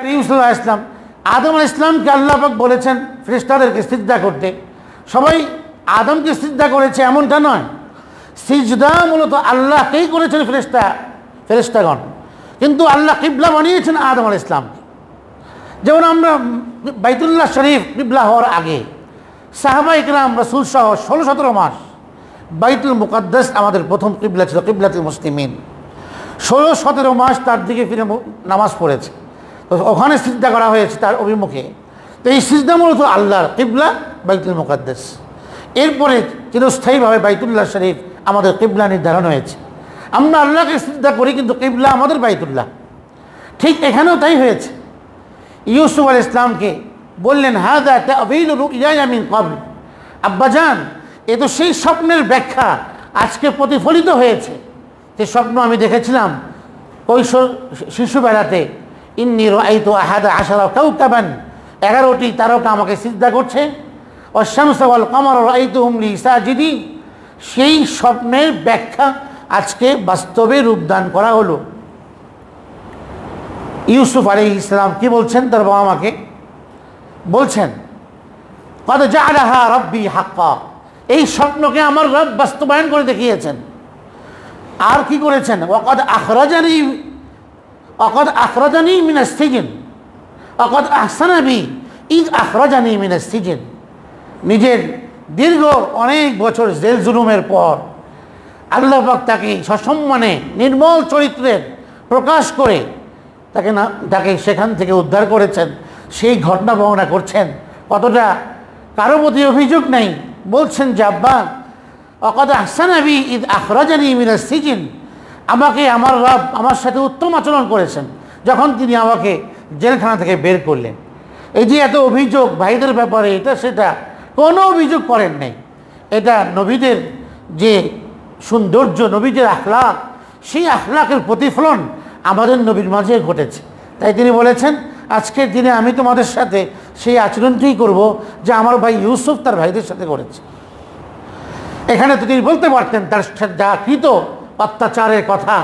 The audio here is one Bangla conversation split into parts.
ইসলাম আদম ইসলামকে আল্লাপাক বলেছেন ফ্রিস্টাদেরকে সিদ্ধা করতে সবাই আদমকে সিদ্ধা করেছে এমনটা নয় সিজদা মূলত আল্লাহকেই করেছেন ফেরেস্তা ফেরেস্তাগণ কিন্তু আল্লাহ কিবলা বানিয়েছেন আদম আল ইসলামকে যেমন আমরা বাইতুল্লাহ শরীফ কিবলা হওয়ার আগে সাহাবা ইকরাম রসুল সহ ষোলো সতেরো মাস বাইতুল মুকাদ্দাস আমাদের প্রথম কিবলা ছিল কিবলাতুল মুসলিমিন ষোলো সতেরো মাস তার দিকে ফিরে নামাজ পড়েছে তো ওখানে সিদ্ধা করা হয়েছে তার অভিমুখে তো এই সিজদা মূলত আল্লাহর কিবলা বাইতুল মুকাদ্দেস এরপরে চিরস্থায়ীভাবে বাইতুল্লাহ শরীফ আমাদের কিবলা নির্ধারণ হয়েছে আমরা আল্লাহকে সিদ্ধা করি কিন্তু কিবলা আমাদের বাইতুল্লাহ ঠিক এখানেও তাই হয়েছে ইউসুফ আল ইসলামকে বললেন হাদা ইয়ামিন আব্বা আব্বাজান এ তো সেই স্বপ্নের ব্যাখ্যা আজকে প্রতিফলিত হয়েছে সে স্বপ্ন আমি দেখেছিলাম কৈশোর শিশুবেলাতে ইন্নি রাইতু আহাদা আশারা কাউকাবান এগারোটি তারকা আমাকে সিদ্ধা করছে অশ্যামসাওয়াল কমর রাইতু হুমলি ইসাজিদি সেই স্বপ্নের ব্যাখ্যা আজকে বাস্তবে রূপদান করা হলো ইউসুফ আলী ইসলাম কি বলছেন তার বাবা মাকে বলছেন কত যা রাহা রব্বি হাক্কা এই স্বপ্নকে আমার রব বাস্তবায়ন করে দেখিয়েছেন আর কি করেছেন কত আখরাজানি অকদ আখরজানি মিনাস্তিজিন অকদ আহসানাবি ইদ আখরজানি মিনাস্তিজিন নিজের দীর্ঘ অনেক বছর জেল জুলুমের পর আল্লাহ পাক তাকে সসম্মানে নির্মল চরিত্রের প্রকাশ করে তাকে না তাকে সেখান থেকে উদ্ধার করেছেন সেই ঘটনা বর্ণনা করছেন কতটা কারো প্রতি অভিযোগ নেই বলছেন যে আব্বা অকদ আহসান ঈদ আখরাজানি মিনাজ সিজিন আমাকে আমার রব আমার সাথে উত্তম আচরণ করেছেন যখন তিনি আমাকে জেলখানা থেকে বের করলেন এই যে এত অভিযোগ ভাইদের ব্যাপারে এটা সেটা কোনো অভিযোগ করেন নাই এটা নবীদের যে সৌন্দর্য নবীদের আখলাক সেই আখলাকের প্রতিফলন আমাদের নবীর মাঝে ঘটেছে তাই তিনি বলেছেন আজকের দিনে আমি তোমাদের সাথে সেই আচরণটি করব যে আমার ভাই ইউসুফ তার ভাইদের সাথে করেছে এখানে তো তিনি বলতে পারতেন তার যা কৃত অত্যাচারের কথা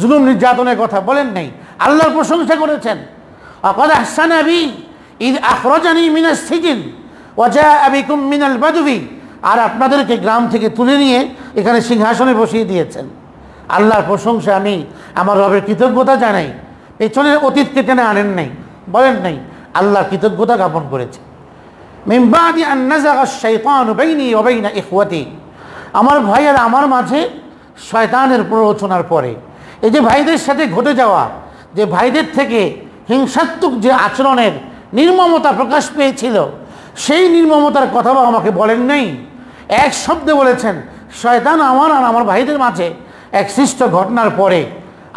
জুলুম নির্যাতনের কথা বলেন নাই আল্লাহর প্রশংসা করেছেন অকদ আহসান আবি ঈদ আখরজানি মিনাস সিজিন ওয়াজা আবিকুম মিনাল বাদুবি আর আপনাদেরকে গ্রাম থেকে তুলে নিয়ে এখানে সিংহাসনে বসিয়ে দিয়েছেন আল্লাহর প্রশংসা আমি আমার রবের কৃতজ্ঞতা জানাই পেছনের অতীতকে টেনে আনেন নাই বলেন নাই আল্লাহর কৃতজ্ঞতা জ্ঞাপন করেছে মিম্বাদি আন্নাজাগা শৈতান বাইনি অবাইনা ইহুয়াতি আমার ভাই আর আমার মাঝে শয়তানের প্ররোচনার পরে এই যে ভাইদের সাথে ঘটে যাওয়া যে ভাইদের থেকে হিংসাত্মক যে আচরণের নির্মমতা প্রকাশ পেয়েছিল সেই নির্মমতার কথাও আমাকে বলেন নাই এক শব্দে বলেছেন শয়তান আমার আর আমার ভাইদের মাঝে এক সৃষ্ট ঘটনার পরে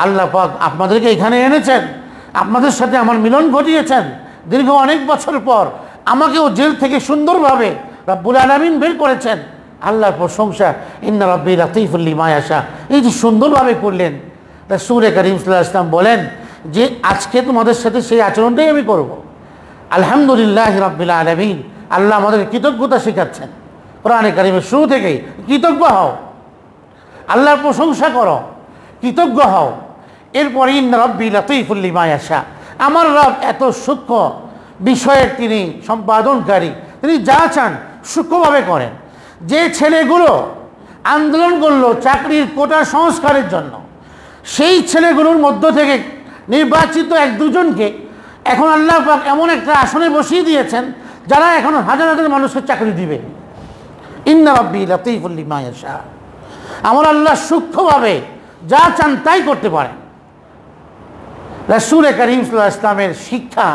আল্লাহ পাক আপনাদেরকে এখানে এনেছেন আপনাদের সাথে আমার মিলন ঘটিয়েছেন দীর্ঘ অনেক বছর পর আমাকেও জেল থেকে সুন্দরভাবে রাব্বুল আলমিন বের করেছেন আল্লাহর প্রশংসা ইন্না রব্বি লাতিফুল্লি মায়াশা এই যে সুন্দরভাবে করলেন তা সুরে করিম সাল্লাহ ইসলাম বলেন যে আজকে তোমাদের সাথে সেই আচরণটাই আমি করব। আলহামদুলিল্লাহ রব্বিল আলমিন আল্লাহ আমাদের কৃতজ্ঞতা শেখাচ্ছেন কোরআনে করিমের শুরু থেকেই কৃতজ্ঞ হও আল্লাহর প্রশংসা করো কৃতজ্ঞ হও এরপর ইন রব্বি লতিফুল্লি মায়াশা আমার রব এত সূক্ষ্ম বিষয়ের তিনি সম্পাদনকারী তিনি যা চান সূক্ষ্মভাবে করেন যে ছেলেগুলো আন্দোলন করলো চাকরির কোটা সংস্কারের জন্য সেই ছেলেগুলোর মধ্য থেকে নির্বাচিত এক দুজনকে এখন আল্লাহ পাক এমন একটা আসনে বসিয়ে দিয়েছেন যারা এখন হাজার হাজার মানুষের চাকরি দিবে ইন্না রাব্বি লতিফুল্লি মায়ের শাহ আমার আল্লাহ সূক্ষ্মভাবে যা চান তাই করতে পারে রাসুল করিম ইসলামের শিক্ষা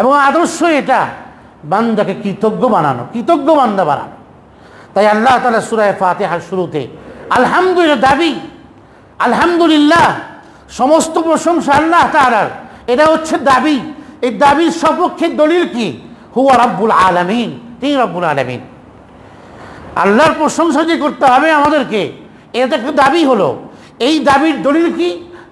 এবং আদর্শ এটা বান্দাকে কৃতজ্ঞ বানানো কৃতজ্ঞ বান্দা বানানো তাই আল্লাহ তালা সুরায় ফাতেহার শুরুতে আলহামদুলিল্লাহ দাবি আলহামদুলিল্লাহ সমস্ত প্রশংসা আল্লাহ তালার এটা হচ্ছে দাবি এই দাবির সপক্ষে দলিল কি হুয়া রব্বুল আলমিন তিনি রব্বুল আলমিন আল্লাহর প্রশংসা যে করতে হবে আমাদেরকে এটা একটা দাবি হলো এই দাবির দলিল কি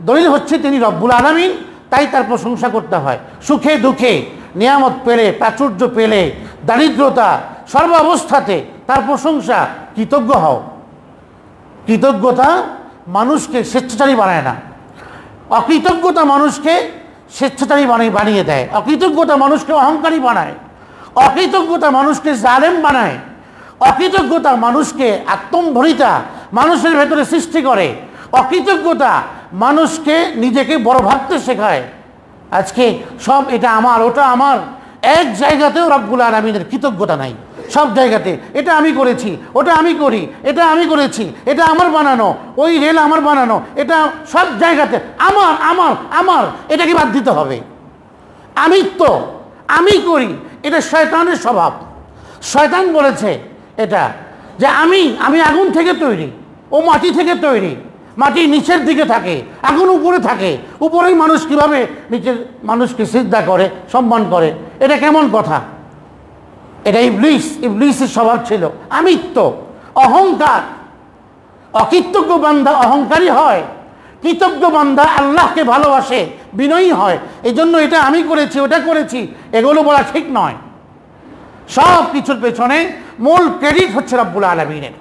দলিল হচ্ছে তিনি রব্বুল আলমিন তাই তার প্রশংসা করতে হয় সুখে দুঃখে নিয়ামত পেলে প্রাচুর্য পেলে দারিদ্রতা সর্ব অবস্থাতে তার প্রশংসা কৃতজ্ঞ হও কৃতজ্ঞতা মানুষকে স্বেচ্ছাচারী বানায় না অকৃতজ্ঞতা মানুষকে স্বেচ্ছাচারী বানিয়ে বানিয়ে দেয় অকৃতজ্ঞতা মানুষকে অহংকারী বানায় অকৃতজ্ঞতা মানুষকে জালেম বানায় অকৃতজ্ঞতা মানুষকে আত্মম্ভরিতা মানুষের ভেতরে সৃষ্টি করে অকৃতজ্ঞতা মানুষকে নিজেকে বড় ভাবতে শেখায় আজকে সব এটা আমার ওটা আমার এক জায়গাতেও রব্বুল আলমিনের কৃতজ্ঞতা নাই সব জায়গাতে এটা আমি করেছি ওটা আমি করি এটা আমি করেছি এটা আমার বানানো ওই রেল আমার বানানো এটা সব জায়গাতে আমার আমার আমার এটাকে বাদ দিতে হবে আমি তো আমি করি এটা শয়তানের স্বভাব শয়তান বলেছে এটা যে আমি আমি আগুন থেকে তৈরি ও মাটি থেকে তৈরি মাটি নিচের দিকে থাকে আগুন উপরে থাকে উপরেই মানুষ কিভাবে নিচের মানুষকে শ্রদ্ধা করে সম্মান করে এটা কেমন কথা এটা ইবলিস ইবলিসের স্বভাব ছিল আমিত্ব অহংকার অকৃতজ্ঞ বান্ধা অহংকারী হয় কৃতজ্ঞ বান্ধা আল্লাহকে ভালোবাসে বিনয়ী হয় এই জন্য এটা আমি করেছি ওটা করেছি এগুলো বলা ঠিক নয় সব কিছুর পেছনে মূল ক্রেডিট হচ্ছে রব্বুল আলমিনের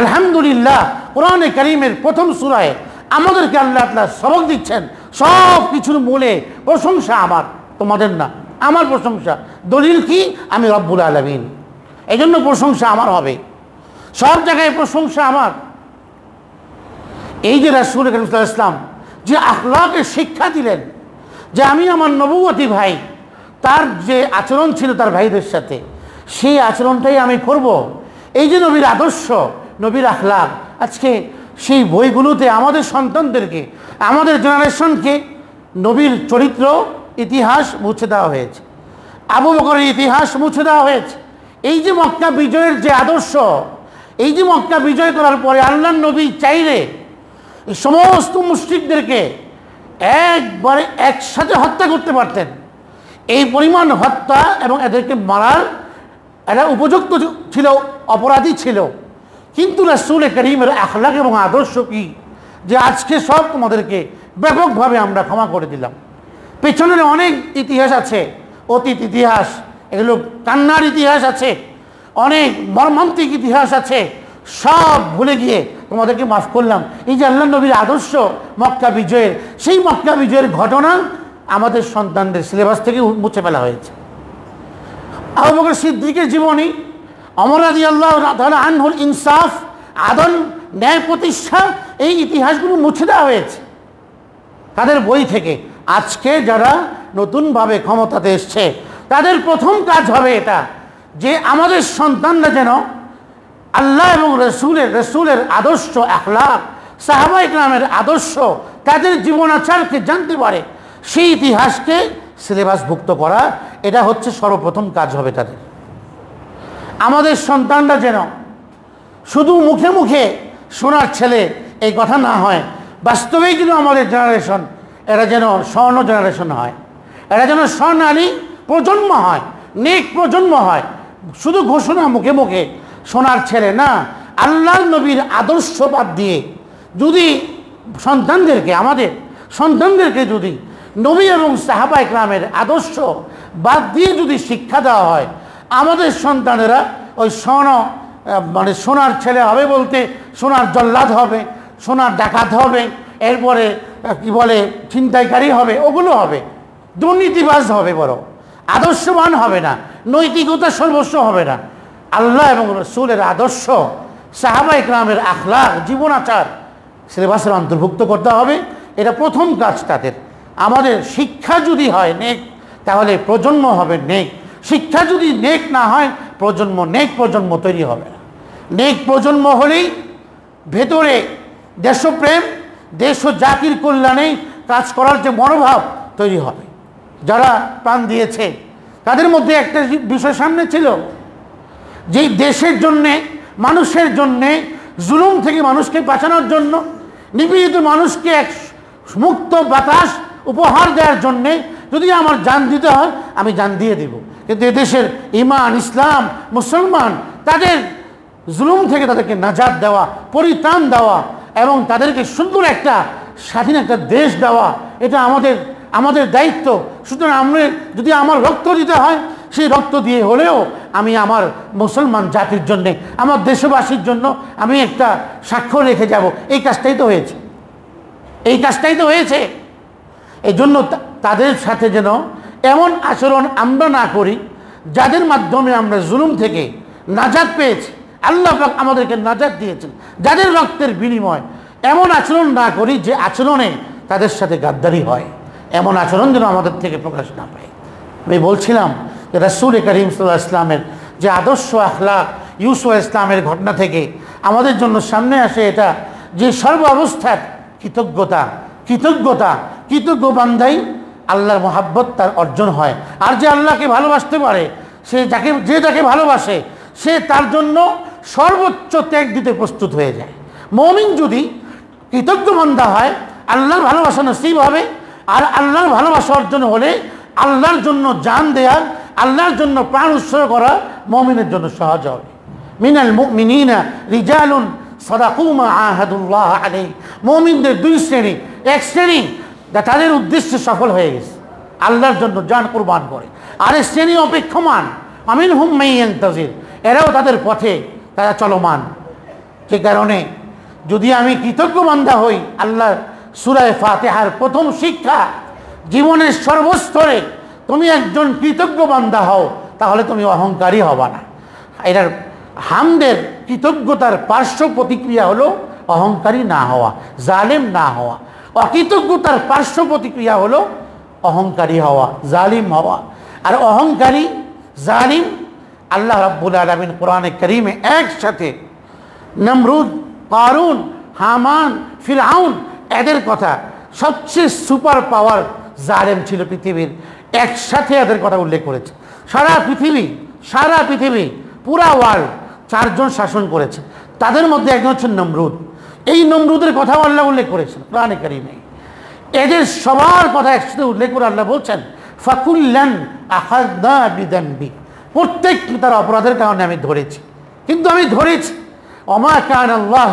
আলহামদুলিল্লাহ কোরআনে করিমের প্রথম সুরায় আমাদেরকে আল্লাহ আল্লাহ সবক দিচ্ছেন সব কিছুর মূলে প্রশংসা আমার তোমাদের না আমার প্রশংসা দলিল কি আমি রব্বুল আলমিন এই জন্য প্রশংসা আমার হবে সব জায়গায় প্রশংসা আমার এই যে রাসুল ইসলাম যে আখলাকে শিক্ষা দিলেন যে আমি আমার নবুবতী ভাই তার যে আচরণ ছিল তার ভাইদের সাথে সেই আচরণটাই আমি করব এই যে নবীর আদর্শ নবীর আখলাক আজকে সেই বইগুলোতে আমাদের সন্তানদেরকে আমাদের জেনারেশনকে নবীর চরিত্র ইতিহাস মুছে দেওয়া হয়েছে আবু বকরের ইতিহাস মুছে দেওয়া হয়েছে এই যে মক্কা বিজয়ের যে আদর্শ এই যে মক্কা বিজয় করার পরে আল্লাহ নবী চাইলে এই সমস্ত মুসলিমদেরকে একবারে একসাথে হত্যা করতে পারতেন এই পরিমাণ হত্যা এবং এদেরকে মারার এরা উপযুক্ত ছিল অপরাধী ছিল কিন্তু রাসুল করিমের আখলাক এবং আদর্শ কি যে আজকে সব তোমাদেরকে ব্যাপকভাবে আমরা ক্ষমা করে দিলাম পেছনের অনেক ইতিহাস আছে অতীত ইতিহাস এগুলো কান্নার ইতিহাস আছে অনেক মর্মান্তিক ইতিহাস আছে সব ভুলে গিয়ে তোমাদেরকে মাফ করলাম এই যে আল্লাহ নবীর আদর্শ মক্কা বিজয়ের সেই মক্কা বিজয়ের ঘটনা আমাদের সন্তানদের সিলেবাস থেকে মুছে ফেলা হয়েছে আবু বকর সিদ্দিকের জীবনী অমরাদি আল্লাহ আনহুল ইনসাফ আদল ন্যায় প্রতিষ্ঠা এই ইতিহাসগুলো মুছে দেওয়া হয়েছে তাদের বই থেকে আজকে যারা নতুনভাবে ক্ষমতাতে এসছে তাদের প্রথম কাজ হবে এটা যে আমাদের সন্তানরা যেন আল্লাহ এবং রসুলের রসুলের আদর্শ আখলাক সাহাবা ইকলামের আদর্শ তাদের জীবনাচারকে জানতে পারে সেই ইতিহাসকে সিলেবাসভুক্ত করা এটা হচ্ছে সর্বপ্রথম কাজ হবে তাদের আমাদের সন্তানরা যেন শুধু মুখে মুখে সোনার ছেলে এই কথা না হয় বাস্তবেই যেন আমাদের জেনারেশন এরা যেন স্বর্ণ জেনারেশন হয় এরা যেন স্বর্ণালী প্রজন্ম হয় নেক প্রজন্ম হয় শুধু ঘোষণা মুখে মুখে সোনার ছেলে না আল্লাহ নবীর আদর্শ বাদ দিয়ে যদি সন্তানদেরকে আমাদের সন্তানদেরকে যদি নবী এবং সাহাবা ইকলামের আদর্শ বাদ দিয়ে যদি শিক্ষা দেওয়া হয় আমাদের সন্তানেরা ওই স্বর্ণ মানে সোনার ছেলে হবে বলতে সোনার জল্লাদ হবে সোনার ডাকাত হবে এরপরে কি বলে ছিনতাইকারী হবে ওগুলো হবে দুর্নীতিবাজ হবে বড় আদর্শবান হবে না নৈতিকতা সর্বস্ব হবে না আল্লাহ এবং রসুলের আদর্শ সাহাবা ইকরামের আখলাখ জীবনাচার সিলেবাসের অন্তর্ভুক্ত করতে হবে এটা প্রথম কাজ তাদের আমাদের শিক্ষা যদি হয় নেক তাহলে প্রজন্ম হবে নেক শিক্ষা যদি নেক না হয় প্রজন্ম নেক প্রজন্ম তৈরি হবে না নেক প্রজন্ম হলেই ভেতরে দেশপ্রেম দেশ ও জাতির কল্যাণে কাজ করার যে মনোভাব তৈরি হবে যারা প্রাণ দিয়েছে তাদের মধ্যে একটা বিষয় সামনে ছিল যে দেশের জন্যে মানুষের জন্যে জুলুম থেকে মানুষকে বাঁচানোর জন্য নিপীড়িত মানুষকে এক মুক্ত বাতাস উপহার দেওয়ার জন্যে যদি আমার যান দিতে হয় আমি যান দিয়ে দেবো কিন্তু এদেশের ইমান ইসলাম মুসলমান তাদের জুলুম থেকে তাদেরকে নাজাদ দেওয়া পরিত্রাণ দেওয়া এবং তাদেরকে সুন্দর একটা স্বাধীন একটা দেশ দেওয়া এটা আমাদের আমাদের দায়িত্ব সুতরাং আমরা যদি আমার রক্ত দিতে হয় সেই রক্ত দিয়ে হলেও আমি আমার মুসলমান জাতির জন্যে আমার দেশবাসীর জন্য আমি একটা স্বাক্ষর রেখে যাব এই কাজটাই তো হয়েছে এই কাজটাই তো হয়েছে এই জন্য তাদের সাথে যেন এমন আচরণ আমরা না করি যাদের মাধ্যমে আমরা জুলুম থেকে নাজাদ পেয়েছি আল্লাহ আমাদেরকে নাজাদ দিয়েছেন যাদের রক্তের বিনিময় এমন আচরণ না করি যে আচরণে তাদের সাথে গাদ্দারি হয় এমন আচরণ যেন আমাদের থেকে প্রকাশ না পায় আমি বলছিলাম যে রাসুল করিম সাল্লাহ ইসলামের যে আদর্শ আখলাক ইউসু ইসলামের ঘটনা থেকে আমাদের জন্য সামনে আসে এটা যে সর্ব অবস্থার কৃতজ্ঞতা কৃতজ্ঞতা কৃতজ্ঞ বান্ধাই আল্লাহর মহাব্বত তার অর্জন হয় আর যে আল্লাহকে ভালোবাসতে পারে সে যাকে যে যাকে ভালোবাসে সে তার জন্য সর্বোচ্চ ত্যাগ দিতে প্রস্তুত হয়ে যায় মমিন যদি কৃতজ্ঞ মন্দা হয় আল্লাহর ভালোবাসা নসিব হবে আর আল্লাহর ভালোবাসা অর্জন হলে আল্লাহর জন্য যান দেয়ার আল্লাহর জন্য প্রাণ উৎসর্গ করা মমিনের জন্য সহজ হবে মিনাল মিনা রিজালুন সদাকুমা আহাদুল্লাহ আলী মমিনদের দুই শ্রেণী এক শ্রেণী যা তাদের উদ্দেশ্য সফল হয়ে গেছে আল্লাহর জন্য জান কোরবান করে আরে শ্রেণী অপেক্ষমান আমিন হুম্মাইয়েন তাজির এরাও তাদের পথে তারা চলমান সে কারণে যদি আমি কৃতজ্ঞ বান্ধা হই আল্লাহ সুরায় ফাতেহার প্রথম শিক্ষা জীবনের সর্বস্তরে তুমি একজন কৃতজ্ঞ বান্ধা হও তাহলে তুমি অহংকারী হবা না এটার হামদের কৃতজ্ঞতার পার্শ্ব প্রতিক্রিয়া হলো অহংকারী না হওয়া জালেম না হওয়া অকৃতজ্ঞতার পার্শ্ব প্রতিক্রিয়া হলো অহংকারী হওয়া জালিম হওয়া আর অহংকারী জালিম আল্লাহ রাব্বুল আলমিন কোরআনে করিমে একসাথে নমরুদ কারুন হামান ফিরাউন এদের কথা সবচেয়ে সুপার পাওয়ার জালেম ছিল পৃথিবীর একসাথে এদের কথা উল্লেখ করেছে সারা পৃথিবী সারা পৃথিবী পুরা ওয়ার্ল্ড চারজন শাসন করেছে তাদের মধ্যে একজন হচ্ছে নমরুদ এই নমরুদের কথা আল্লাহ উল্লেখ করেছেন প্রাণে নেই এদের সবার কথা একসাথে উল্লেখ করে আল্লাহ বলছেন ফাকুল্লান আহাদা বি প্রত্যেক তার অপরাধের কারণে আমি ধরেছি কিন্তু আমি ধরেছি অমা কান আল্লাহ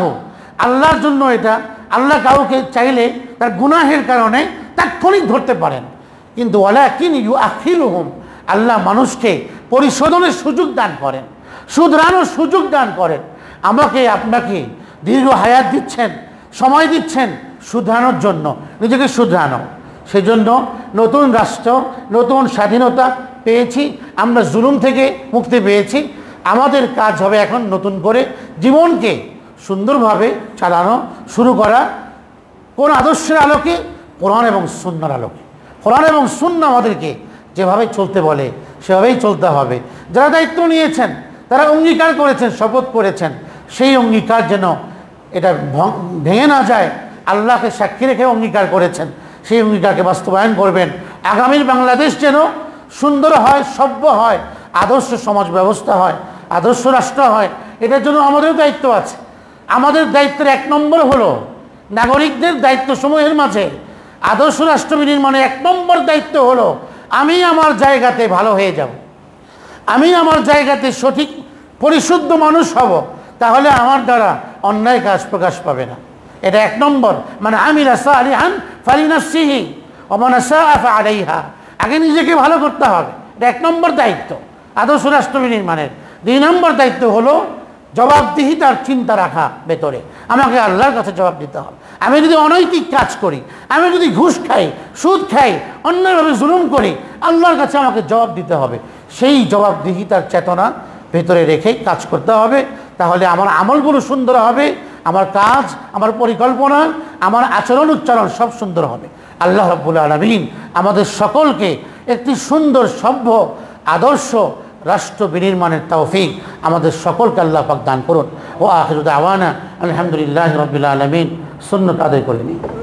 আল্লাহর জন্য এটা আল্লাহ কাউকে চাইলে তার গুনাহের কারণে তাৎক্ষণিক ধরতে পারেন কিন্তু ওলা কিন ইউ আখিল হোম আল্লাহ মানুষকে পরিশোধনের সুযোগ দান করেন শুধরানোর সুযোগ দান করেন আমাকে আপনাকে দীর্ঘ হায়াত দিচ্ছেন সময় দিচ্ছেন শুধরানোর জন্য নিজেকে শুধরানো সেজন্য নতুন রাষ্ট্র নতুন স্বাধীনতা পেয়েছি আমরা জুলুম থেকে মুক্তি পেয়েছি আমাদের কাজ হবে এখন নতুন করে জীবনকে সুন্দরভাবে চালানো শুরু করা কোন আদর্শের আলোকে কোরআন এবং শূন্যর আলোকে কোরআন এবং শূন্য আমাদেরকে যেভাবে চলতে বলে সেভাবেই চলতে হবে যারা দায়িত্ব নিয়েছেন তারা অঙ্গীকার করেছেন শপথ করেছেন সেই অঙ্গীকার যেন এটা ভেঙে না যায় আল্লাহকে সাক্ষী রেখে অঙ্গীকার করেছেন সেই অঙ্গীকারকে বাস্তবায়ন করবেন আগামীর বাংলাদেশ যেন সুন্দর হয় সভ্য হয় আদর্শ সমাজ ব্যবস্থা হয় আদর্শ রাষ্ট্র হয় এটার জন্য আমাদেরও দায়িত্ব আছে আমাদের দায়িত্বের এক নম্বর হলো নাগরিকদের দায়িত্ব সমূহের মাঝে আদর্শ রাষ্ট্র বিনির্মাণে এক নম্বর দায়িত্ব হলো আমি আমার জায়গাতে ভালো হয়ে যাব আমি আমার জায়গাতে সঠিক পরিশুদ্ধ মানুষ হব তাহলে আমার দ্বারা অন্যায় কাজ প্রকাশ পাবে না এটা এক নম্বর মানে আমি রাসা আলিহান ফালিনাসিহি অমনাসা আফা আলাইহা আগে নিজেকে ভালো করতে হবে এটা এক নম্বর দায়িত্ব আদর্শ রাষ্ট্রবি নির্মাণের দুই নম্বর দায়িত্ব হলো জবাবদিহিতার চিন্তা রাখা ভেতরে আমাকে আল্লাহর কাছে জবাব দিতে হবে আমি যদি অনৈতিক কাজ করি আমি যদি ঘুষ খাই সুদ খাই অন্যভাবে জুলুম করি আল্লাহর কাছে আমাকে জবাব দিতে হবে সেই জবাবদিহিতার চেতনা ভেতরে রেখেই কাজ করতে হবে তাহলে আমার আমলগুলো সুন্দর হবে আমার কাজ আমার পরিকল্পনা আমার আচরণ উচ্চারণ সব সুন্দর হবে আল্লাহ রব্বুল আলমিন আমাদের সকলকে একটি সুন্দর সভ্য আদর্শ রাষ্ট্র বিনির্মাণের তৌফিক আমাদের সকলকে আল্লাহ পাক দান করুন ও আহরুদ আওয়ানা আলহামদুলিল্লাহ রবিল আলমিন শূন্য তাদের করে নিই